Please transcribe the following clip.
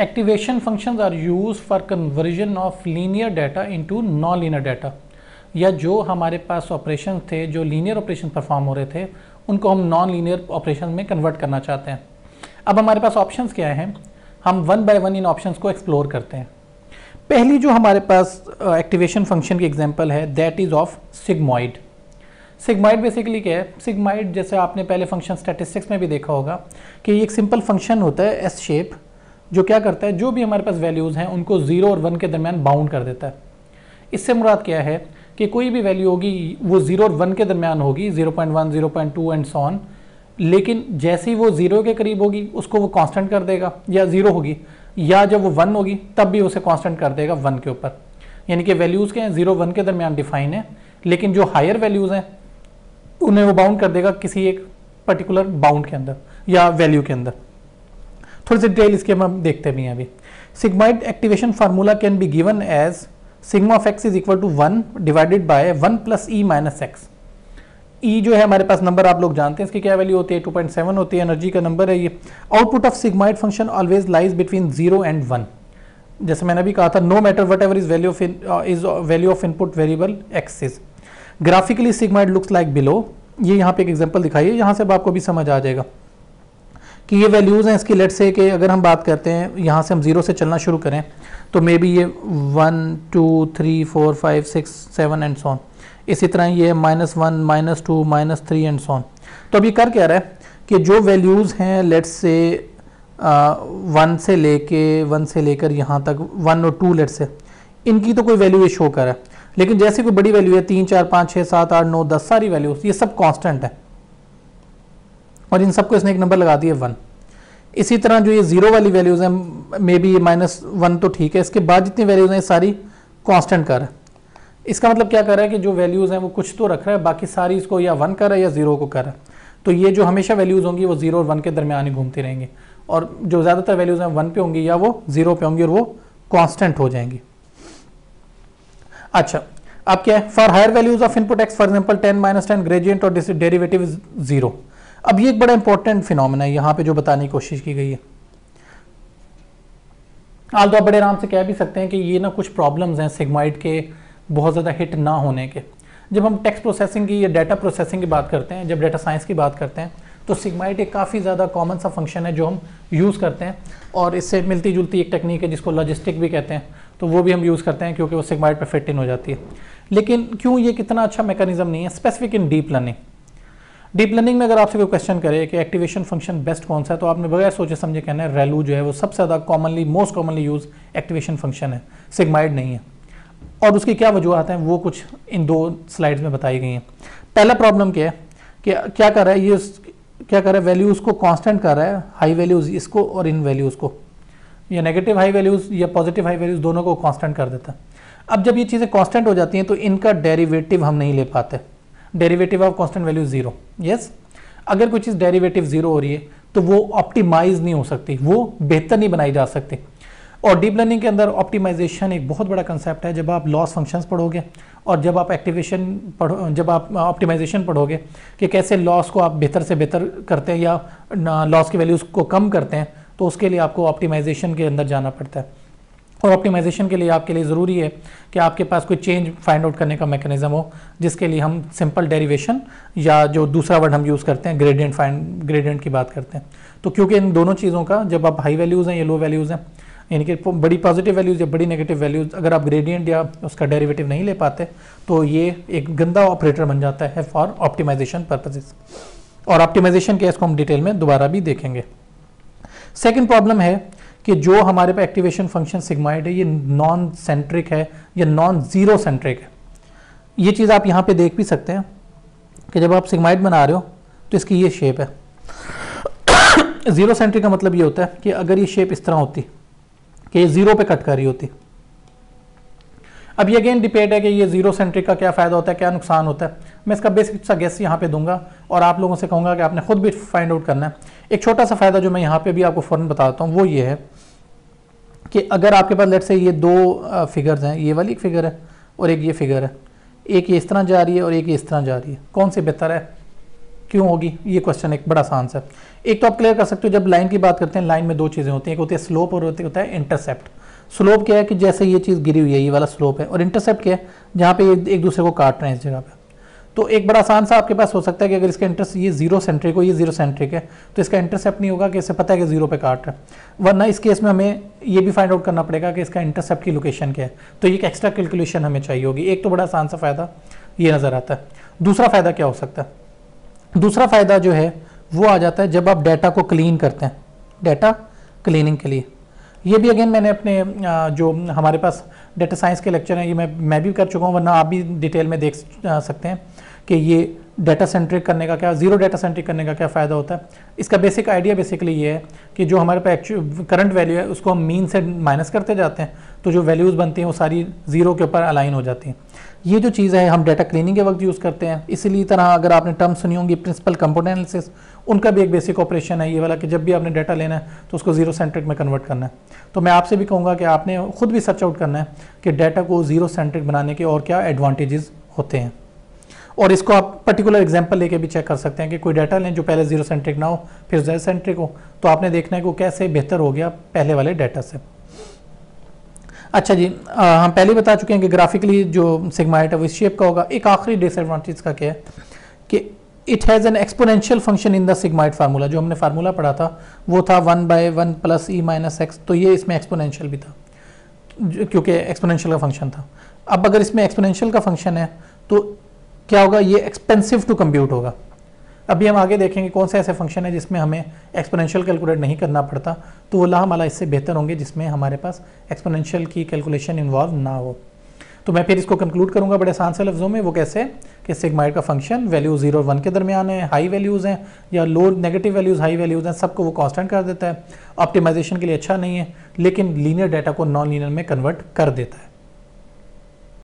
activation function are use for conversion of linear data into non linear data या जो हमारे पास operation थे जो लीनियर ऑपरेशन परफॉर्म हो रहे थे उनको हम नॉन लीनियर ऑपरेशन में कन्वर्ट करना चाहते हैं अब हमारे पास ऑप्शन क्या हैं हम वन बाय वन इन ऑप्शन को एक्सप्लोर करते हैं पहली जो हमारे पास एक्टिवेशन uh, फंक्शन की एग्जाम्पल है that is of sigmoid sigmoid basically क्या है सिग्माइड जैसे आपने पहले फंक्शन स्टैटिस्टिक्स में भी देखा होगा कि एक सिंपल फंक्शन होता है एस शेप जो क्या करता है जो भी हमारे पास वैल्यूज़ हैं उनको ज़ीरो और वन के दरमियान बाउंड कर देता है इससे मुराद क्या है कि कोई भी वैल्यू होगी वो ज़ीरो और वन के दरमियान होगी zero point one zero point two and so on लेकिन जैसे ही वो ज़ीरो के करीब होगी उसको वो कांस्टेंट कर देगा या ज़ीरो होगी या जब वो वन होगी तब भी उसे कांस्टेंट कर देगा वन के ऊपर यानी कि वैल्यूज़ के हैं ज़ीरो वन के दरमियान डिफाइन है लेकिन जो हायर वैल्यूज़ हैं उन्हें वो बाउंड कर देगा किसी एक पर्टिकुलर बाउंड के अंदर या वैल्यू के अंदर थोड़ी सी डिटेल इसके हम देखते भी हैं अभी sigmoid activation formula can be given as sigma of x is equal to one divided by one plus e minus x e जो है हमारे पास नंबर आप लोग जानते हैं इसकी क्या वैल्यू होती है सेवन होती है एनर्जी का नंबर है ये output of sigmoid function always lies between zero and one जैसे मैंने अभी कहा था no matter whatever is value of is value of input variable x is graphically sigmoid looks like below ये यहाँ पे एक एग्जाम्पल दिखाई है यहाँ से आपको भी समझ आ जाएगा कि ये वैल्यूज़ हैं इसकी लेट से कि अगर हम बात करते हैं यहाँ से हम ज़ीरो से चलना शुरू करें तो मे बी ये one two three four five six seven and so on इसी तरह ये minus one minus two minus three and so on तो अभी कर क्या रहा है कि जो वैल्यूज़ हैं लेट्स से वन से लेके वन से लेकर यहाँ तक वन और टू लेट से इनकी तो कोई वैल्यू ये शो कर रहा है लेकिन जैसे कोई बड़ी वैल्यू है तीन चार पाँच छः सात आठ नौ दस सारी वैल्यूज़ ये सब कॉन्स्टेंट है और इन सबको इसने एक नंबर लगा दिया वन इसी तरह जो ये जीरो वाली वैल्यूज़ हैं मे बी ये माइनस वन तो ठीक है इसके बाद जितनी वैल्यूज़ हैं सारी कांस्टेंट कर है इसका मतलब क्या कर रहा है कि जो वैल्यूज़ हैं वो कुछ तो रख रहा है बाकी सारी इसको या वन कर रहा है या जीरो को कर रहा है तो ये जो हमेशा वैल्यूज़ होंगी वो जीरो और वन के दरमियान ही घूमती रहेंगी और जो ज़्यादातर वैल्यूज़ हैं वन पे होंगी या वो जीरो पे होंगी और वो कॉन्स्टेंट हो जाएंगी अच्छा अब क्या है for higher values of input x for example ten minus ten gradient और डेरिवेटिव जीरो अब ये एक बड़ा इंपॉर्टेंट फिनोमेना है यहाँ पे जो बताने की कोशिश की गई है आज तो आप बड़े आराम से कह भी सकते हैं कि ये ना कुछ प्रॉब्लम्स हैं सिग्माइड के बहुत ज़्यादा हिट ना होने के जब हम टेक्स्ट प्रोसेसिंग की या डाटा प्रोसेसिंग की बात करते हैं जब डाटा साइंस की बात करते हैं तो सिग्माइट एक काफ़ी ज़्यादा कॉमन सा फंक्शन है जो हम यूज़ करते हैं और इससे मिलती जुलती एक टेक्निक है जिसको लॉजिस्टिक भी कहते हैं तो वो भी हम यूज़ करते हैं क्योंकि वो सिग्माइट पर फिट इन हो जाती है लेकिन क्यों ये कितना अच्छा मेकानिज़म नहीं है specific in deep learning deep learning में अगर आपसे कोई क्वेश्चन करे कि एक्टिवेशन फंक्शन बेस्ट कौन सा है तो आपने बगैर सोचे समझे कहना है रेलू जो है वो सबसे ज़्यादा commonly most commonly use activation function है सिग्माइड नहीं है और उसकी क्या वजूहत हैं वो कुछ इन दो स्लाइड्स में बताई गई हैं पहला प्रॉब्लम क्या है कि क्या कर रहा है ये क्या कर रहा है वैल्यूज़ को कांस्टेंट कर रहा है हाई वैल्यूज़ इसको और इन वैल्यूज़ को या नेगेटिव हाई वैल्यूज़ या पॉजिटिव हाई वैल्यूज़ दोनों को कांस्टेंट कर देता है अब जब ये चीज़ें कांस्टेंट हो जाती हैं तो इनका डेरिवेटिव हम नहीं ले पाते derivative of constant value zero yes अगर कोई चीज़ डेरिवेटिव जीरो हो रही है तो वो ऑप्टिमाइज नहीं हो सकती वो बेहतर नहीं बनाई जा सकती और डीप लर्निंग के अंदर ऑप्टिमाइजेशन एक बहुत बड़ा कंसेप्ट है जब आप लॉस फंक्शंस पढ़ोगे और जब आप एक्टिवेशन पढ़ो जब आप ऑप्टिमाइजेशन पढ़ोगे कि कैसे लॉस को आप बेहतर से बेहतर करते हैं या लॉस की वैल्यूज़ को कम करते हैं तो उसके लिए आपको ऑप्टिमाइजेशन के अंदर जाना पड़ता है और ऑप्टिमाइजेशन के लिए आपके लिए ज़रूरी है कि आपके पास कोई चेंज फाइंड आउट करने का मैकेनिज्म हो जिसके लिए हम सिंपल डेरिवेशन या जो दूसरा वर्ड हम यूज़ करते हैं ग्रेडियंट फाइंड ग्रेडियंट की बात करते हैं तो क्योंकि इन दोनों चीज़ों का जब आप हाई वैल्यूज़ हैं या लो वैल्यूज़ हैं यानी कि बड़ी पॉजिटिव वैल्यूज़ या बड़ी नेगेटिव वैल्यूज़ अगर आप ग्रेडियंट या उसका डेरीवेटिव नहीं ले पाते तो ये एक गंदा ऑपरेटर बन जाता है फॉर ऑप्टिमाइजेशन पर्पजेज़ और ऑप्टिमाइजेशन के इसको हम डिटेल में दोबारा भी देखेंगे सेकेंड प्रॉब्लम है कि जो हमारे पे एक्टिवेशन फंक्शन सिग्माइड है ये नॉन सेंट्रिक है या नॉन ज़ीरो सेंट्रिक है ये चीज़ आप यहाँ पे देख भी सकते हैं कि जब आप सिग्माइड बना रहे हो तो इसकी ये शेप है ज़ीरो सेंट्रिक का मतलब ये होता है कि अगर ये शेप इस तरह होती कि ये ज़ीरो पे कट कर रही होती अब ये अगेन डिपेंड है कि ये जीरो सेंट्रिक का क्या फ़ायदा होता है क्या नुकसान होता है मैं इसका बेसिक सा गेस यहाँ पे दूंगा और आप लोगों से कहूँगा कि आपने खुद भी फाइंड आउट करना है एक छोटा सा फ़ायदा जो मैं यहाँ पे भी आपको फ़ौरन बताता हूँ वो ये है कि अगर आपके पास लेट से ये दो फिगर्स हैं ये वाली एक फिगर है और एक ये फिगर है एक ये इस तरह जा रही है और एक ये इस तरह जा रही है कौन सी बेहतर है क्यों होगी ये क्वेश्चन एक बड़ा आसान सा एक तो आप क्लियर कर सकते हो जब लाइन की बात करते हैं लाइन में दो चीज़ें होती हैं एक होती है स्लोप और होती होता है इंटरसेप्ट स्लोप क्या है कि जैसे ये चीज़ गिरी हुई है ये वाला स्लोप है और इंटरसेप्ट क्या है जहाँ पे एक दूसरे को काट रहे हैं इस जगह पर तो एक बड़ा आसान सा आपके पास हो सकता है कि अगर इसका इंटरेस्ट ये जीरो सेंट्रिक हो ये जीरो सेंट्रिक है तो इसका इंटरसेप्ट नहीं होगा कि इसे पता है कि जीरो पे काट है वरना इस केस में हमें ये भी फाइंड आउट करना पड़ेगा कि इसका इंटरसेप्ट की लोकेशन क्या है तो ये एक एक्स्ट्रा कैलकुलेशन हमें चाहिए होगी एक तो बड़ा आसान सा फ़ायदा ये नज़र आता है दूसरा फ़ायदा क्या हो सकता है दूसरा फ़ायदा जो है वो आ जाता है जब आप डाटा को क्लीन करते हैं डाटा क्लीनिंग के लिए ये भी अगेन मैंने अपने जो हमारे पास डेटा साइंस के लेक्चर हैं ये मैं मैं भी कर चुका हूँ वरना आप भी डिटेल में देख सकते हैं कि ये डेटा सेंट्रिक करने का क्या जीरो डेटा सेंट्रिक करने का क्या फ़ायदा होता है इसका बेसिक आइडिया बेसिकली ये है कि जो हमारे पास एक्चुअल करंट वैल्यू है उसको हम मीन से माइनस करते जाते हैं तो जो वैल्यूज़ बनती हैं वो सारी जीरो के ऊपर अलाइन हो जाती हैं ये जो चीज़ है हम डेटा क्लीनिंग के वक्त यूज़ करते हैं इसीलिए तरह अगर आपने टर्म सुनी होंगी प्रिंसिपल कंपोनेसिस उनका भी एक बेसिक ऑपरेशन है ये वाला कि जब भी आपने डाटा लेना है तो उसको जीरो सेंट्रिक में कन्वर्ट करना है तो मैं आपसे भी कहूँगा कि आपने खुद भी सर्च आउट करना है कि डाटा को जीरो सेंट्रिक बनाने के और क्या एडवांटेजेस होते हैं और इसको आप पर्टिकुलर एग्जाम्पल लेके भी चेक कर सकते हैं कि कोई डाटा लें जो पहले जीरो सेंट्रिक ना हो फिर जेड सेंट्रिक हो तो आपने देखना है कि वो कैसे बेहतर हो गया पहले वाले डाटा से अच्छा जी आ, हम पहले बता चुके हैं कि ग्राफिकली जो सिग्माइट है वो इस शेप का होगा एक आखिरी डिसएडवांटेज का क्या है कि it has an exponential function in the sigmoid formula जो हमने फार्मूला पढ़ा था वो था one by one plus e minus x तो ये इसमें एक्सपोनेंशियल भी था क्योंकि एक्सपोनेंशियल का फंक्शन था अब अगर इसमें एक्सपोनेंशियल का फंक्शन है तो क्या होगा ये एक्सपेंसिव टू कंप्यूट होगा अभी हम आगे देखेंगे कौन से ऐसे फंक्शन है जिसमें हमें एक्सपोनेंशियल कैलकुलेट नहीं करना पड़ता तो वो लामाला इससे बेहतर होंगे जिसमें हमारे पास एक्सपोनेंशियल की कैलकुलेशन इन्वॉल्व ना हो तो मैं फिर इसको कंक्लूड करूंगा बड़े आसान से लफ्ज़ों में वो कैसे कि सिग्माइड का फंक्शन वैल्यू जीरो और वन के दरमियान है हाई वैल्यूज़ हैं या low negative values high values हैं सबको वो कॉन्स्टेंट कर देता है ऑप्टिमाइजेशन के लिए अच्छा नहीं है लेकिन लीनियर डाटा को नॉन लीनियर में कन्वर्ट कर देता है